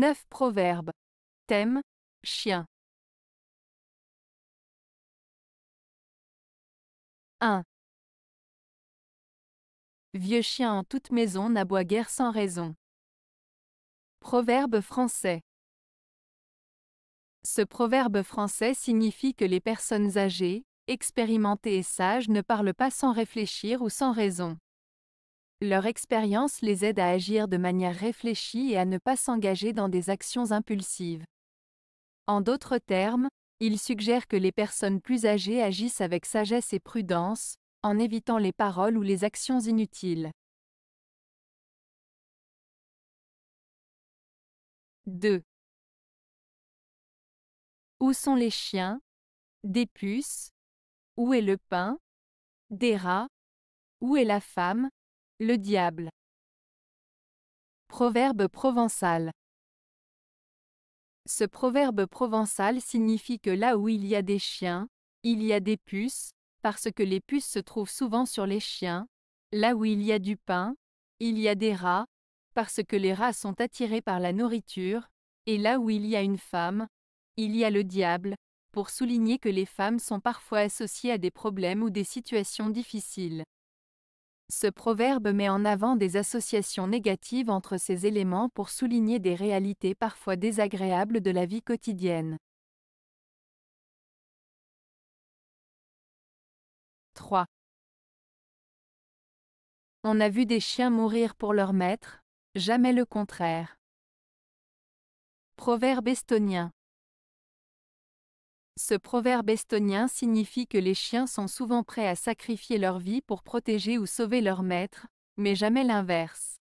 9 proverbes. Thème Chien. 1. Vieux chien en toute maison n'aboie guère sans raison. Proverbe français. Ce proverbe français signifie que les personnes âgées, expérimentées et sages ne parlent pas sans réfléchir ou sans raison. Leur expérience les aide à agir de manière réfléchie et à ne pas s'engager dans des actions impulsives. En d'autres termes, ils suggèrent que les personnes plus âgées agissent avec sagesse et prudence, en évitant les paroles ou les actions inutiles. 2. Où sont les chiens Des puces Où est le pain Des rats Où est la femme le diable. Proverbe provençal. Ce proverbe provençal signifie que là où il y a des chiens, il y a des puces, parce que les puces se trouvent souvent sur les chiens, là où il y a du pain, il y a des rats, parce que les rats sont attirés par la nourriture, et là où il y a une femme, il y a le diable, pour souligner que les femmes sont parfois associées à des problèmes ou des situations difficiles. Ce proverbe met en avant des associations négatives entre ces éléments pour souligner des réalités parfois désagréables de la vie quotidienne. 3. On a vu des chiens mourir pour leur maître, jamais le contraire. Proverbe estonien. Ce proverbe estonien signifie que les chiens sont souvent prêts à sacrifier leur vie pour protéger ou sauver leur maître, mais jamais l'inverse.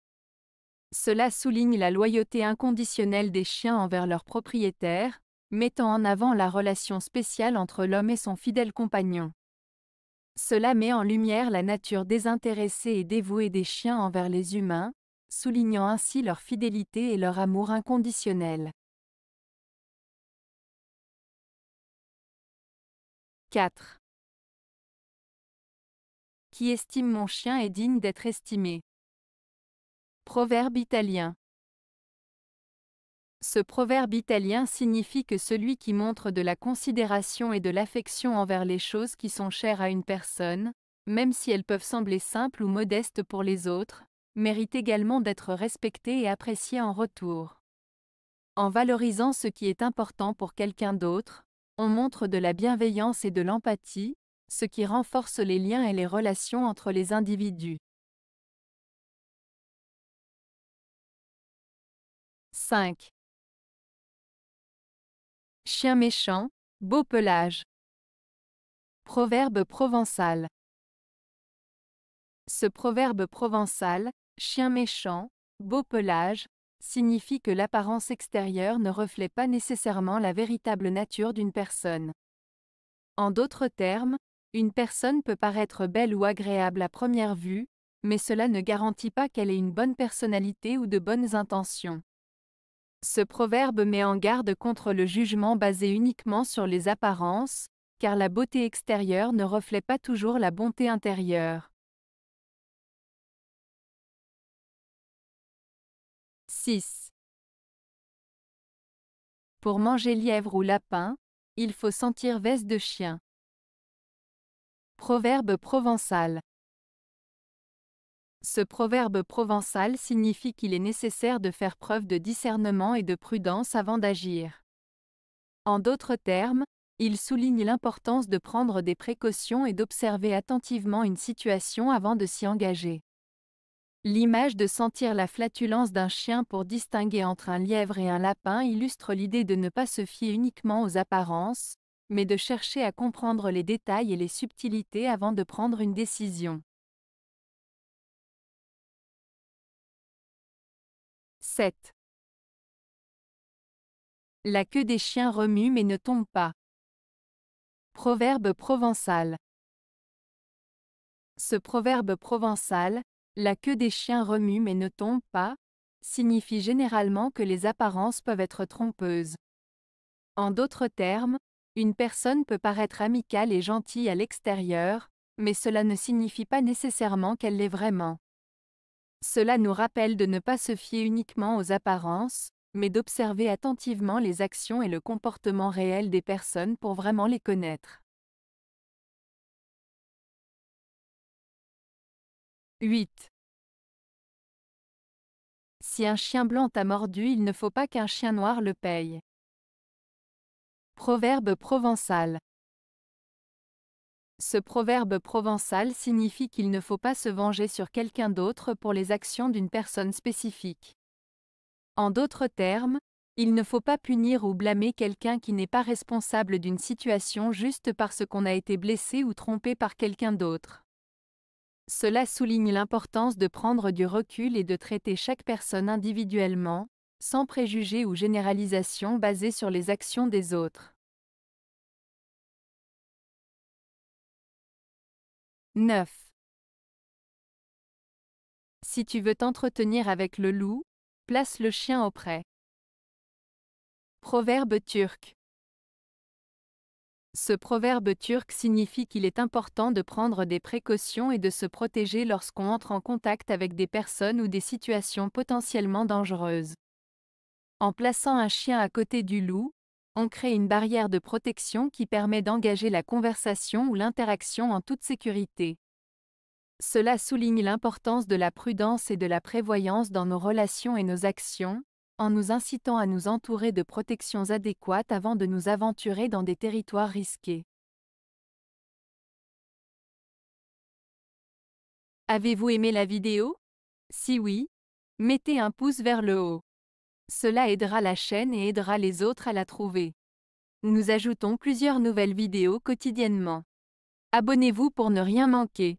Cela souligne la loyauté inconditionnelle des chiens envers leur propriétaire, mettant en avant la relation spéciale entre l'homme et son fidèle compagnon. Cela met en lumière la nature désintéressée et dévouée des chiens envers les humains, soulignant ainsi leur fidélité et leur amour inconditionnel. 4. Qui estime mon chien est digne d'être estimé. Proverbe italien. Ce proverbe italien signifie que celui qui montre de la considération et de l'affection envers les choses qui sont chères à une personne, même si elles peuvent sembler simples ou modestes pour les autres, mérite également d'être respecté et apprécié en retour. En valorisant ce qui est important pour quelqu'un d'autre, on montre de la bienveillance et de l'empathie, ce qui renforce les liens et les relations entre les individus. 5. Chien méchant, beau pelage. Proverbe provençal. Ce proverbe provençal, chien méchant, beau pelage, signifie que l'apparence extérieure ne reflète pas nécessairement la véritable nature d'une personne. En d'autres termes, une personne peut paraître belle ou agréable à première vue, mais cela ne garantit pas qu'elle ait une bonne personnalité ou de bonnes intentions. Ce proverbe met en garde contre le jugement basé uniquement sur les apparences, car la beauté extérieure ne reflète pas toujours la bonté intérieure. 6. Pour manger lièvre ou lapin, il faut sentir veste de chien. Proverbe provençal. Ce proverbe provençal signifie qu'il est nécessaire de faire preuve de discernement et de prudence avant d'agir. En d'autres termes, il souligne l'importance de prendre des précautions et d'observer attentivement une situation avant de s'y engager. L'image de sentir la flatulence d'un chien pour distinguer entre un lièvre et un lapin illustre l'idée de ne pas se fier uniquement aux apparences, mais de chercher à comprendre les détails et les subtilités avant de prendre une décision. 7. La queue des chiens remue mais ne tombe pas. Proverbe provençal. Ce proverbe provençal, la queue des chiens remue mais ne tombe pas, signifie généralement que les apparences peuvent être trompeuses. En d'autres termes, une personne peut paraître amicale et gentille à l'extérieur, mais cela ne signifie pas nécessairement qu'elle l'est vraiment. Cela nous rappelle de ne pas se fier uniquement aux apparences, mais d'observer attentivement les actions et le comportement réel des personnes pour vraiment les connaître. 8. Si un chien blanc t'a mordu, il ne faut pas qu'un chien noir le paye. Proverbe provençal. Ce proverbe provençal signifie qu'il ne faut pas se venger sur quelqu'un d'autre pour les actions d'une personne spécifique. En d'autres termes, il ne faut pas punir ou blâmer quelqu'un qui n'est pas responsable d'une situation juste parce qu'on a été blessé ou trompé par quelqu'un d'autre. Cela souligne l'importance de prendre du recul et de traiter chaque personne individuellement, sans préjugés ou généralisations basées sur les actions des autres. 9. Si tu veux t'entretenir avec le loup, place le chien auprès. Proverbe turc. Ce proverbe turc signifie qu'il est important de prendre des précautions et de se protéger lorsqu'on entre en contact avec des personnes ou des situations potentiellement dangereuses. En plaçant un chien à côté du loup, on crée une barrière de protection qui permet d'engager la conversation ou l'interaction en toute sécurité. Cela souligne l'importance de la prudence et de la prévoyance dans nos relations et nos actions, en nous incitant à nous entourer de protections adéquates avant de nous aventurer dans des territoires risqués. Avez-vous aimé la vidéo Si oui, mettez un pouce vers le haut. Cela aidera la chaîne et aidera les autres à la trouver. Nous ajoutons plusieurs nouvelles vidéos quotidiennement. Abonnez-vous pour ne rien manquer.